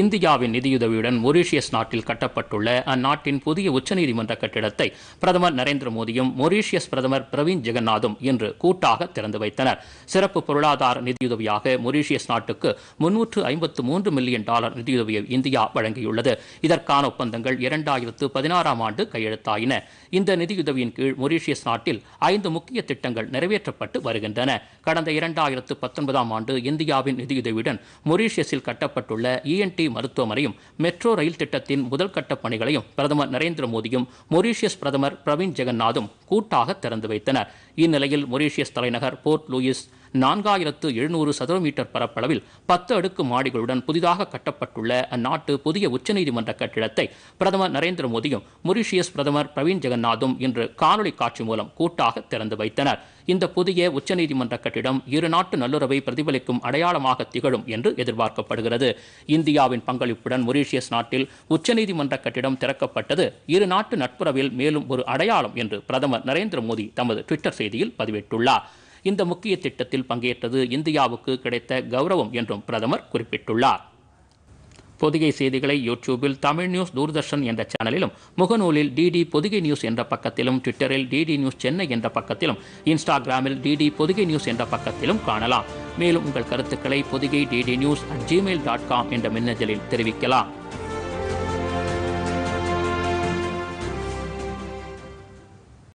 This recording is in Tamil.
இந்தியாவின் நிதியுதவியுடன் மொரீஷியஸ் நாட்டில் கட்டப்பட்டுள்ள அந்நாட்டின் புதிய உச்சநீதிமன்ற கட்டிடத்தை பிரதமர் நரேந்திர மோடியும் மொரீஷியஸ் பிரதமர் பிரவீன் ஜெகநாதும் இன்று கூட்டாக திறந்து வைத்தனர் சிறப்பு பொருளாதார நிதியுதவியாக மொரீஷியஸ் நாட்டுக்கு முன்னூற்று ஐம்பத்து மூன்று மில்லியன் டாலர் நிதியுதவியை இந்தியா வழங்கியுள்ளது இதற்கான ஒப்பந்தங்கள் இரண்டாயிரத்து பதினாறாம் ஆண்டு கையெழுத்தாயின இந்த நிதியுதவியின் கீழ் மொரீஷியஸ் நாட்டில் ஐந்து முக்கிய திட்டங்கள் நிறைவேற்றப்பட்டு வருகின்றன கடந்த இரண்டாயிரத்து பத்தொன்பதாம் ஆண்டு இந்தியாவின் நிதியுதவியுடன் மொரீஷியஸில் கட்டப்பட்டுள்ள இஎன்டி e டி மருத்துவமனையும் மெட்ரோ ரயில் திட்டத்தின் முதல் கட்ட பணிகளையும் பிரதமர் நரேந்திர மோடியும் மொரீஷியஸ் பிரதமர் பிரவீன் ஜெகநாதும் கூட்டாக திறந்து வைத்தனர் இந்நிலையில் மொரீஷியஸ் தலைநகர் போர்ட் லூயிஸ் நான்காயிரத்து எழுநூறு சதுர மீட்டர் பரப்பளவில் பத்து அடுக்கு மாடிகளுடன் புதிதாக கட்டப்பட்டுள்ள அந்நாட்டு புதிய உச்சநீதிமன்ற கட்டிடத்தை பிரதமர் நரேந்திர மோடியும் மொரிஷியஸ் பிரதமர் பிரவீன் ஜெகநாதும் இன்று காணொலி காட்சி மூலம் கூட்டாக திறந்து வைத்தனர் இந்த புதிய உச்சநீதிமன்ற கட்டிடம் இரு நாட்டு நல்லுறவை பிரதிபலிக்கும் அடையாளமாக திகழும் என்று எதிர்பார்க்கப்படுகிறது இந்தியாவின் பங்களிப்புடன் மொரிஷியஸ் நாட்டில் உச்சநீதிமன்ற கட்டிடம் திறக்கப்பட்டது இரு நாட்டு நட்புறவில் மேலும் ஒரு அடையாளம் என்று பிரதமர் நரேந்திர மோடி தமது ட்விட்டர் செய்தியில் பதிவிட்டுள்ளார் இந்த முக்கிய திட்டத்தில் பங்கேற்றது இந்தியாவுக்கு கிடைத்த கௌரவம் என்றும் பிரதமர் குறிப்பிட்டுள்ளார் பொதிகை செய்திகளை யூடியூபில் தமிழ் நியூஸ் தூர்தர்ஷன் என்ற சேனலிலும் முகநூலில் டிடி பொதிகை நியூஸ் என்ற பக்கத்திலும் ட்விட்டரில் டிடி நியூஸ் சென்னை என்ற பக்கத்திலும் இன்ஸ்டாகிராமில் டிடி பொதிகை நியூஸ் என்ற பக்கத்திலும் காணலாம் மேலும் உங்கள் கருத்துக்களை Podhigai DD news at Gmail dot com என்ற மின்னஞ்சலில் தெரிவிக்கலாம்